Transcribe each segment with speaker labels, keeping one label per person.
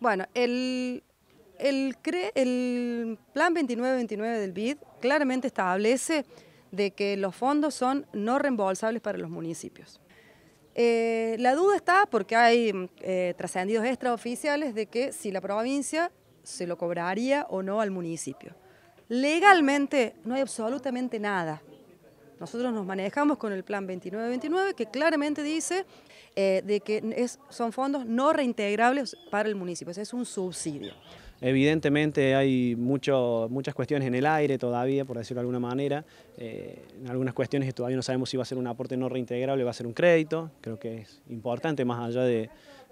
Speaker 1: Bueno, el, el, plan 2929 del BID claramente establece de que los fondos son no reembolsables para los municipios. Eh, la duda está porque hay eh, trascendidos extraoficiales de que si la provincia se lo cobraría o no al municipio. Legalmente no hay absolutamente nada. Nosotros nos manejamos con el plan 2929 que claramente dice eh, de que son fondos no reintegrables para el municipio, es un subsidio.
Speaker 2: Evidentemente hay muchas cuestiones en el aire todavía, por decirlo de alguna manera. Eh, en algunas cuestiones todavía no sabemos si va a ser un aporte no reintegrable, va a ser un crédito. Creo que es importante, más allá de,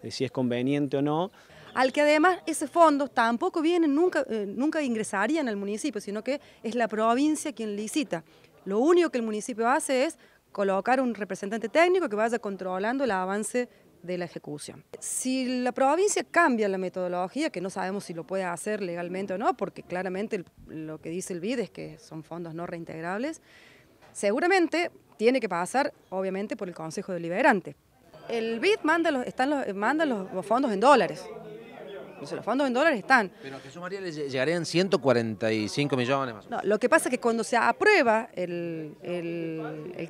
Speaker 2: si es conveniente o no.
Speaker 1: Al que además ese fondo tampoco viene, nunca, eh, nunca ingresarían al municipio, sino que es la provincia quien licita. Lo único que el municipio hace es colocar un representante técnico que vaya controlando el avance de la ejecución. Si la provincia cambia la metodología, que no sabemos si lo puede hacer legalmente o no, porque claramente lo que dice el BID es que son fondos no reintegrables, seguramente tiene que pasar, obviamente, por el Consejo Deliberante. El BID manda los, están los, manda los fondos en dólares, entonces los fondos en dólares están. Pero a Jesús María le
Speaker 2: llegarían 145 millones más
Speaker 1: lo que pasa es que cuando se aprueba el,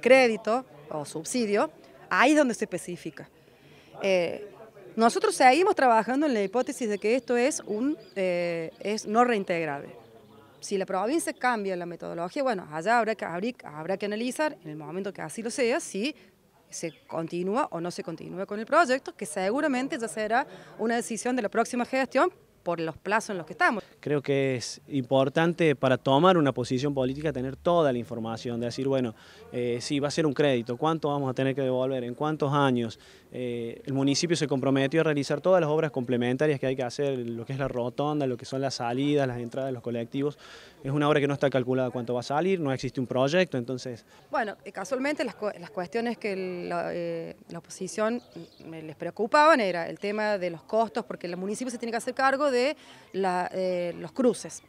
Speaker 1: crédito o subsidio, ahí es donde se especifica. Eh, nosotros seguimos trabajando en la hipótesis de que esto es, un, eh, es no reintegrable. Si la provincia cambia la metodología, bueno, allá habrá que, habrá que analizar, en el momento que así lo sea, si se continúa o no se continúa con el proyecto, que seguramente ya será una decisión de la próxima gestión por los plazos en los que estamos.
Speaker 2: Creo que es importante para tomar una posición política tener toda la información, de decir, bueno, eh, si va a ser un crédito, cuánto vamos a tener que devolver, en cuántos años, eh, el municipio se comprometió a realizar todas las obras complementarias que hay que hacer, lo que es la rotonda, lo que son las salidas, las entradas de los colectivos. Es una obra que no está calculada cuánto va a salir, no existe un proyecto, entonces...
Speaker 1: Bueno, eh, casualmente las, cuestiones que la, eh, la, oposición les preocupaban era el tema de los costos, porque el municipio se tiene que hacer cargo de los cruces.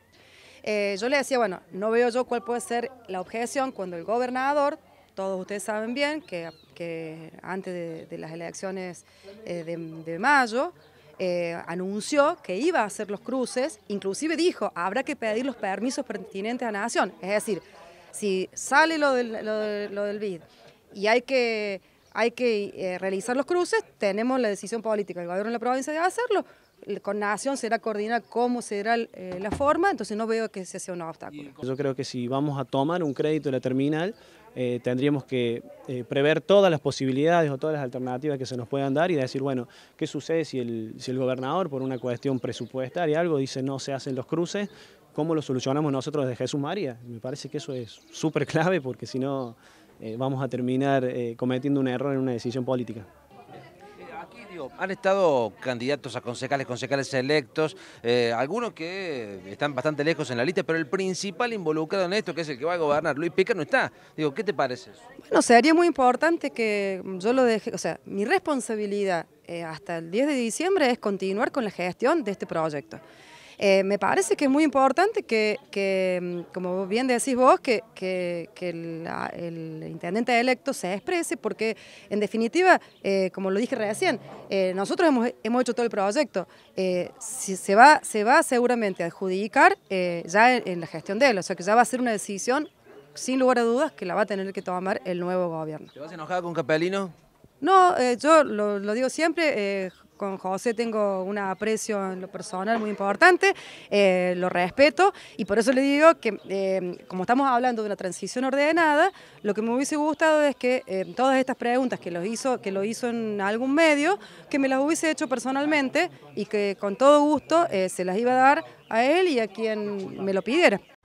Speaker 1: yo le decía, bueno, no veo yo cuál puede ser la objeción cuando el gobernador todos ustedes saben bien que, antes de, las elecciones eh, de, mayo eh, anunció que iba a hacer los cruces, inclusive dijo, habrá que pedir los permisos pertinentes a Nación. Es decir, si sale lo lo del BID y hay que hay que eh, realizar los cruces, tenemos la decisión política el gobierno de la provincia debe hacerlo, con Nación será coordinar cómo será eh, la forma, entonces no veo que se sea un obstáculo.
Speaker 2: Yo creo que si vamos a tomar un crédito de la terminal, eh, tendríamos que prever todas las posibilidades o todas las alternativas que se nos puedan dar y decir, bueno, ¿qué sucede si el, si el gobernador por una cuestión presupuestaria algo dice no se hacen los cruces? ¿Cómo lo solucionamos nosotros desde Jesús María? Me parece que eso es súper clave porque si no... Eh, vamos a terminar eh, cometiendo un error en una decisión política. Aquí han estado candidatos a concejales, concejales electos, eh, algunos que están bastante lejos en la lista, pero el principal involucrado en esto, que es el que va a gobernar, Luis Pica, no está. Digo, ¿qué te parece? Eso?
Speaker 1: Bueno, sería muy importante que yo lo deje, o sea, mi responsabilidad hasta el 10 de diciembre es continuar con la gestión de este proyecto. Eh, me parece que es muy importante que, mm, como bien decís vos, que, el intendente electo se exprese, porque en definitiva, eh, como lo dije recién, eh, nosotros hemos, hecho todo el proyecto. se, va, se va seguramente a adjudicar ya en, la gestión de él, o sea que ya va a ser una decisión sin lugar a dudas que la va a tener que tomar el nuevo gobierno. ¿Te
Speaker 2: vas enojar con Capelino?
Speaker 1: No, yo lo, digo siempre, con José tengo un aprecio en lo personal muy importante, eh, lo respeto y por eso le digo que eh, como estamos hablando de una transición ordenada, lo que me hubiese gustado es que eh, todas estas preguntas que, hizo, que lo hizo en algún medio, que me las hubiese hecho personalmente y que con todo gusto se las iba a dar a él y a quien me lo pidiera.